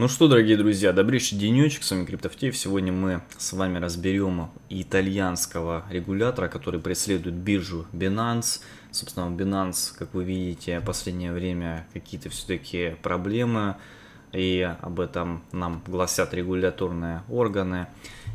Ну что, дорогие друзья, добрейший денечек, с вами Криптофтеев. Сегодня мы с вами разберем итальянского регулятора, который преследует биржу Binance. Собственно, Binance, как вы видите, в последнее время какие-то все-таки проблемы, и об этом нам гласят регуляторные органы.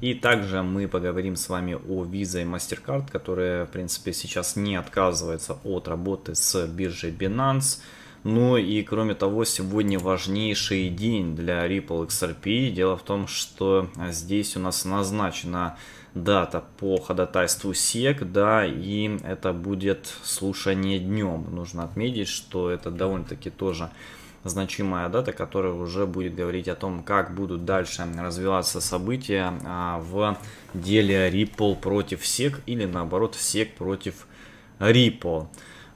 И также мы поговорим с вами о Visa и MasterCard, которые, в принципе, сейчас не отказываются от работы с биржей Binance – ну и кроме того, сегодня важнейший день для Ripple XRP. Дело в том, что а, здесь у нас назначена дата по ходатайству SEC, да, и это будет слушание днем. Нужно отметить, что это довольно-таки тоже значимая дата, которая уже будет говорить о том, как будут дальше развиваться события а, в деле Ripple против SEC или наоборот SEC против Ripple.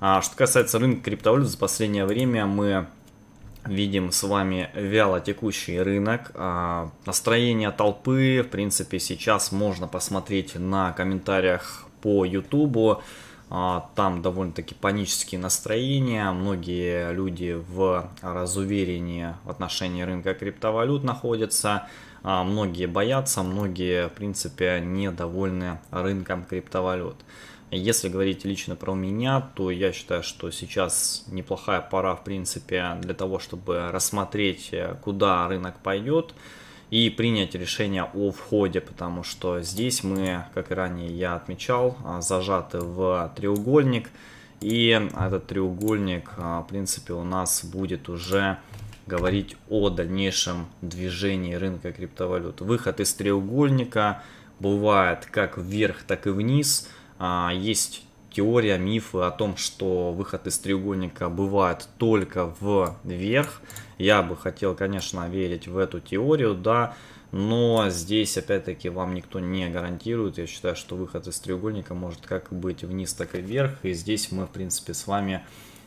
А что касается рынка криптовалют, за последнее время мы видим с вами вяло текущий рынок. А настроение толпы, в принципе, сейчас можно посмотреть на комментариях по Ютубу. А, там довольно-таки панические настроения, многие люди в разуверении в отношении рынка криптовалют находятся, а, многие боятся, многие, в принципе, недовольны рынком криптовалют. Если говорить лично про меня, то я считаю, что сейчас неплохая пора, в принципе, для того, чтобы рассмотреть, э, куда рынок пойдет и принять решение о входе, потому что здесь мы, как и ранее я отмечал, а, зажаты в треугольник, и этот треугольник, а, в принципе, у нас будет уже говорить о дальнейшем движении рынка криптовалют. Выход из треугольника бывает как вверх, так и вниз – а, есть теория, мифы о том, что выход из треугольника бывает только вверх. Я бы хотел, конечно, верить в эту теорию, да, но здесь, опять-таки, вам никто не гарантирует. Я считаю, что выход из треугольника может как быть вниз, так и вверх. И здесь мы, в принципе, с вами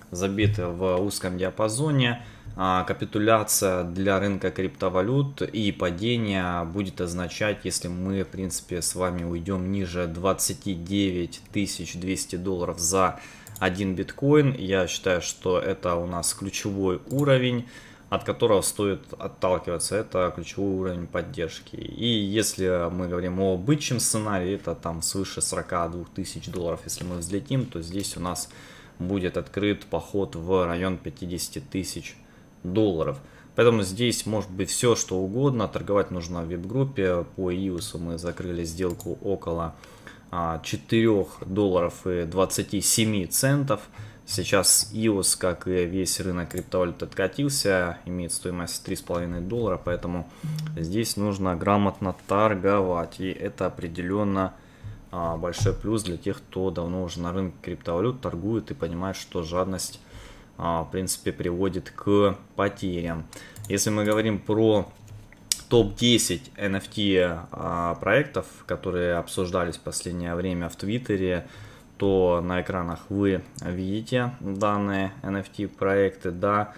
забиты в узком диапазоне. А, капитуляция для рынка криптовалют и падение будет означать, если мы, в принципе, с вами уйдем ниже 29 200 долларов за один биткоин, я считаю, что это у нас ключевой уровень от которого стоит отталкиваться, это ключевой уровень поддержки. И если мы говорим о бычьем сценарии, это там свыше 42 тысяч долларов, если мы взлетим, то здесь у нас будет открыт поход в район 50 тысяч долларов. Поэтому здесь может быть все, что угодно. Торговать нужно в вип-группе. По EOS мы закрыли сделку около 4 а, долларов и 27 центов. Сейчас EOS, как и весь рынок криптовалют, откатился, имеет стоимость 3,5 доллара, поэтому здесь нужно грамотно торговать. И это определенно а, большой плюс для тех, кто давно уже на рынке криптовалют торгует и понимает, что жадность а, в принципе, приводит к потерям. Если мы говорим про топ-10 NFT а, проектов, которые обсуждались в последнее время в Твиттере, то на экранах вы видите данные NFT проекты, да,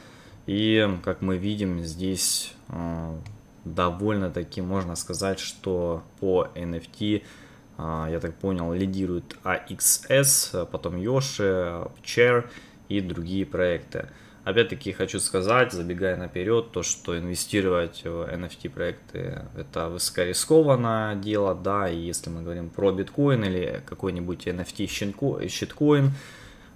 и как мы видим здесь а, довольно-таки можно сказать, что по NFT, я так понял, лидирует AXS, потом Yoshi, Chair, и другие проекты. Опять-таки хочу сказать, забегая наперед, то, что инвестировать в NFT проекты это высокорискованное дело, да, и если мы говорим про биткоин или какой-нибудь NFT щиткоин,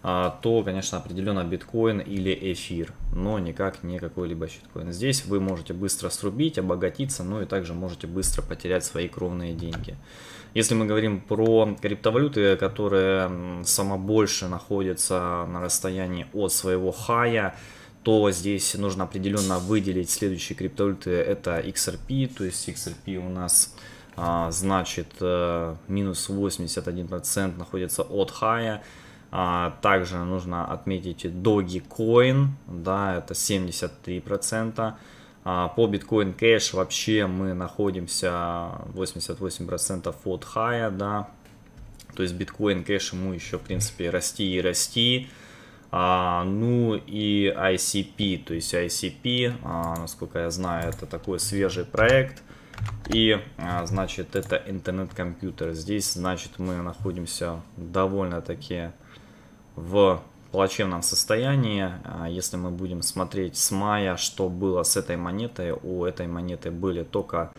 а, то, конечно, определенно биткоин или эфир, но никак не какой-либо щиткоин. Здесь вы можете быстро срубить, обогатиться, но и также можете быстро потерять свои кровные деньги. Если мы говорим про криптовалюты, которые сама больше находятся на расстоянии от своего хая, то здесь нужно определенно выделить следующие криптовалюты. Это XRP, то есть XRP у нас а, значит э, минус 81% находится от хая. А, также нужно отметить Dogecoin, да, это 73%. А, по Bitcoin Cash вообще мы находимся 88% от high, да. То есть Bitcoin Cash ему еще, в принципе, расти и расти. А, ну и ICP, то есть ICP, а, насколько я знаю, это такой свежий проект. И, а, значит, это интернет-компьютер. Здесь, значит, мы находимся довольно-таки в плачевном состоянии. А, если мы будем смотреть с мая, что было с этой монетой, у этой монеты были только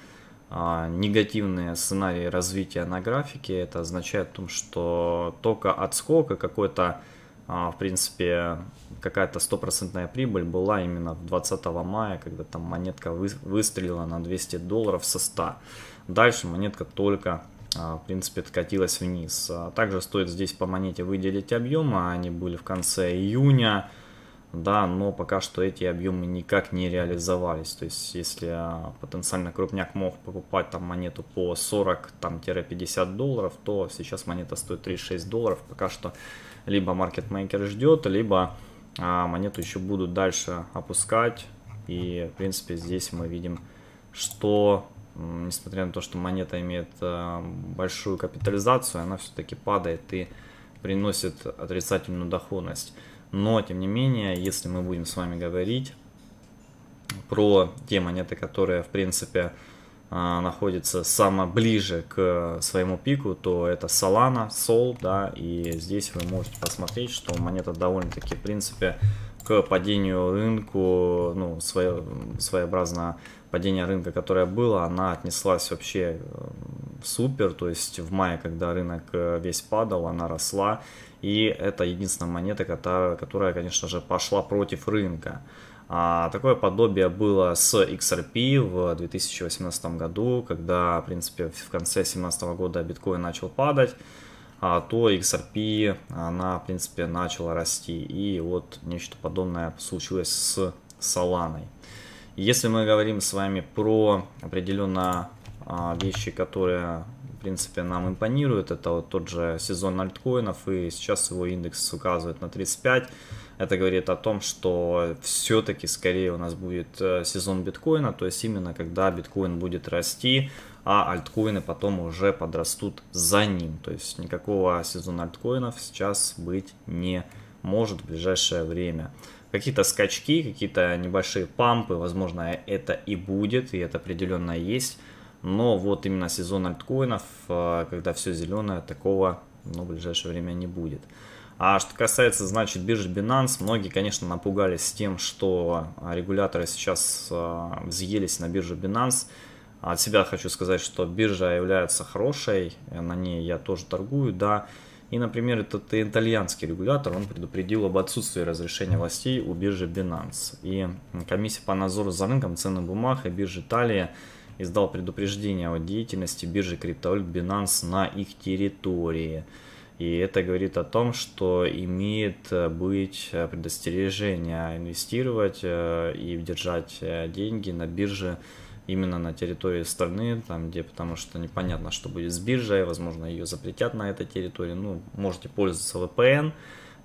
а, негативные сценарии развития на графике. Это означает том, что только отскока, какой-то, а, в принципе, какая-то стопроцентная прибыль была именно 20 мая, когда там монетка выстрелила на 200 долларов со 100. Дальше монетка только а, в принципе, откатилась вниз. А также стоит здесь по монете выделить объемы, а они были в конце июня, да, но пока что эти объемы никак не реализовались. То есть, если потенциально крупняк мог покупать там монету по 40-50 долларов, то сейчас монета стоит 36 долларов. Пока что либо маркетмейкер ждет, либо монету еще будут дальше опускать. И, в принципе, здесь мы видим, что несмотря на то, что монета имеет э, большую капитализацию, она все-таки падает и приносит отрицательную доходность. Но, тем не менее, если мы будем с вами говорить про те монеты, которые, в принципе, э, находятся самое ближе к своему пику, то это Solana, Sol, да, и здесь вы можете посмотреть, что монета довольно-таки, в принципе, к падению рынку, ну, свое, своеобразно падение рынка, которое было, она отнеслась вообще э, супер, то есть в мае, когда рынок э, весь падал, она росла, и это единственная монета, которая, которая конечно же, пошла против рынка. А, такое подобие было с XRP в 2018 году, когда, в принципе, в конце 2017 года биткоин начал падать, а то XRP, она, в принципе, начала расти. И вот нечто подобное случилось с Соланой. Если мы говорим с вами про определенно а, вещи, которые, в принципе, нам импонируют, это вот тот же сезон альткоинов, и сейчас его индекс указывает на 35. Это говорит о том, что все-таки скорее у нас будет э, сезон биткоина, то есть именно когда биткоин будет расти, а альткоины потом уже подрастут за ним. То есть никакого сезона альткоинов сейчас быть не может в ближайшее время. Какие-то скачки, какие-то небольшие пампы, возможно, это и будет, и это определенно есть. Но вот именно сезон альткоинов, а, когда все зеленое, такого ну, в ближайшее время не будет. А что касается, значит, биржи Binance, многие, конечно, напугались тем, что регуляторы сейчас а, взъелись на биржу Binance а от себя хочу сказать, что биржа является хорошей, на ней я тоже торгую, да. И, например, этот итальянский регулятор, он предупредил об отсутствии разрешения властей у биржи Binance. И комиссия по надзору за рынком ценных бумаг и биржи Италии издал предупреждение о деятельности биржи криптовалют Binance на их территории. И это говорит о том, что имеет э, быть э, предостережение инвестировать э, и держать деньги на бирже именно на территории страны, там где, потому что непонятно, что будет с биржей, возможно, ее запретят на этой территории, ну, можете пользоваться VPN,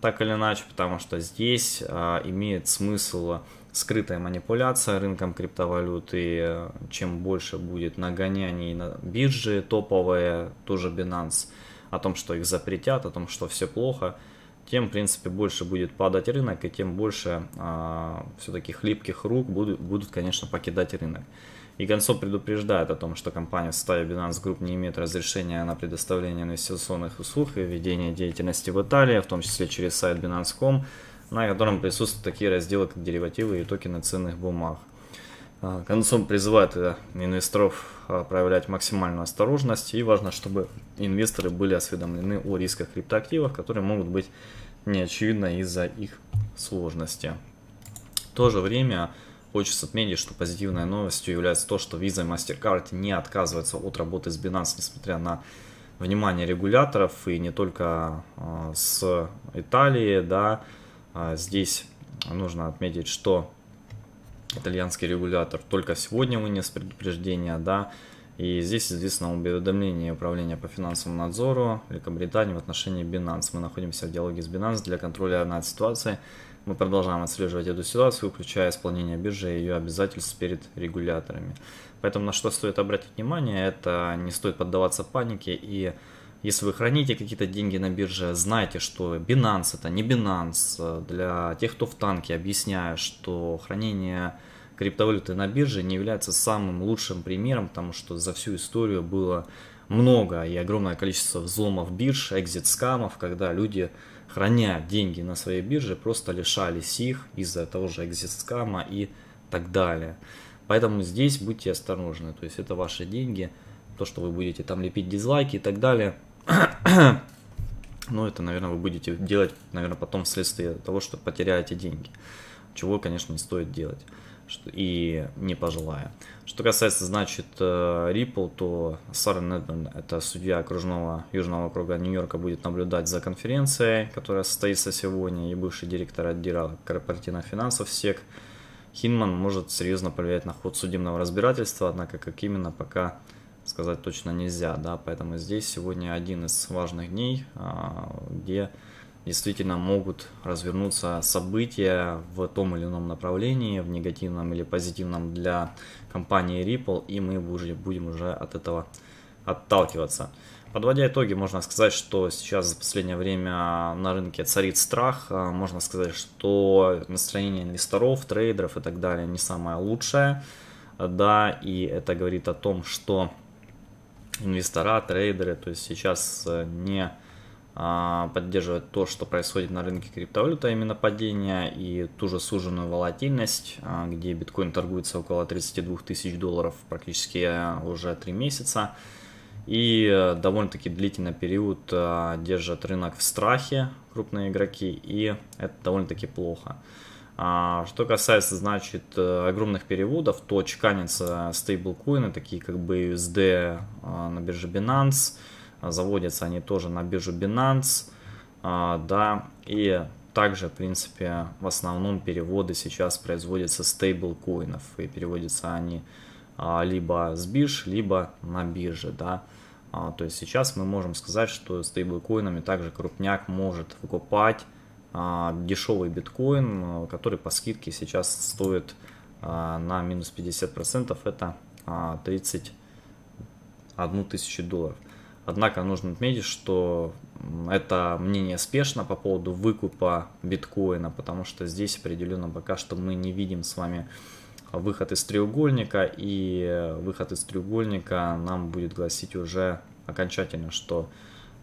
так или иначе, потому что здесь а, имеет смысл скрытая манипуляция рынком криптовалюты, э, чем больше будет нагоняний на бирже топовые, тоже Binance, о том, что их запретят, о том, что все плохо, тем, в принципе, больше будет падать рынок, и тем больше а, все-таки хлипких рук будут, будут, конечно, покидать рынок. И Гонсо предупреждает о том, что компания в составе Binance Group не имеет разрешения на предоставление инвестиционных услуг и ведение деятельности в Италии, в том числе через сайт Binance.com, на котором присутствуют такие разделы, как деривативы и токены ценных бумаг. Концом а, призывает э, инвесторов а, проявлять максимальную осторожность и важно, чтобы инвесторы были осведомлены о рисках криптоактивов, которые могут быть неочевидны из-за их сложности. В то же время Хочется отметить, что позитивной новостью является то, что Visa и MasterCard не отказываются от работы с Binance, несмотря на внимание регуляторов, и не только а, с Италии, да, а, здесь нужно отметить, что итальянский регулятор только сегодня вынес предупреждение, да, и здесь известно об уведомлении Управления по финансовому надзору Великобритании в отношении Binance. Мы находимся в диалоге с Binance для контроля над ситуацией, мы продолжаем отслеживать эту ситуацию, включая исполнение биржи и ее обязательств перед регуляторами. Поэтому на что стоит обратить внимание, это не стоит поддаваться панике и если вы храните какие-то деньги на бирже, знайте, что Binance это не Binance. Для тех, кто в танке, объясняю, что хранение криптовалюты на бирже не является самым лучшим примером, потому что за всю историю было много и огромное количество взломов бирж, экзит-скамов, когда люди храня деньги на своей бирже, просто лишались их из-за того же экзискама и так далее. Поэтому здесь будьте осторожны, то есть это ваши деньги, то, что вы будете там лепить дизлайки и так далее, но это, наверное, вы будете делать, наверное, потом вследствие того, что потеряете деньги, чего, конечно, не стоит делать и не пожилая. Что касается, значит, э, Ripple, то Сара Недман, это судья окружного Южного округа Нью-Йорка, будет наблюдать за конференцией, которая состоится сегодня, и бывший директор отдела корпоративных финансов СЕК Хинман может серьезно повлиять на ход судебного разбирательства, однако как именно пока сказать точно нельзя, да, поэтому здесь сегодня один из важных дней, а, где действительно могут развернуться события в том или ином направлении, в негативном или позитивном для компании Ripple, и мы уже будем уже от этого отталкиваться. Подводя итоги, можно сказать, что сейчас за последнее время на рынке царит страх. А, можно сказать, что настроение инвесторов, трейдеров и так далее не самое лучшее. Да, и это говорит о том, что инвестора, трейдеры, то есть сейчас э, не а, поддерживает то, что происходит на рынке криптовалют, а именно падение и ту же суженную волатильность, а, где биткоин торгуется около 32 тысяч долларов практически э, уже 3 месяца. И э, довольно-таки длительный период э, держат рынок в страхе крупные игроки, и это довольно-таки плохо. Что касается, значит, огромных переводов, то чеканятся стейблкоины, такие как BUSD на бирже Binance, заводятся они тоже на биржу Binance, а, да, и также, в принципе, в основном переводы сейчас производятся стейблкоинов, и переводятся они а, либо с бирж, либо на бирже, да. А, то есть сейчас мы можем сказать, что стейблкоинами также крупняк может выкупать дешевый биткоин, который по скидке сейчас стоит на минус 50%, это 31 тысячу долларов. Однако нужно отметить, что это мнение спешно по поводу выкупа биткоина, потому что здесь определенно пока что мы не видим с вами выход из треугольника, и выход из треугольника нам будет гласить уже окончательно, что,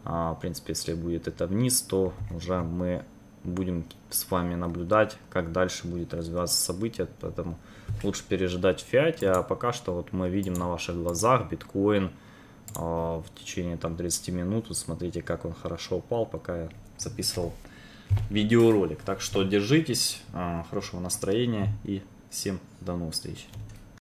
а, в принципе, если будет это вниз, то уже мы будем с вами наблюдать, как дальше будет развиваться событие, поэтому лучше пережидать в фиате, а пока что вот мы видим на ваших глазах биткоин – а, в течение там 30 минут. Вот смотрите, как он хорошо упал, пока я записывал видеоролик. Так что держитесь, а, хорошего настроения и всем до новых встреч.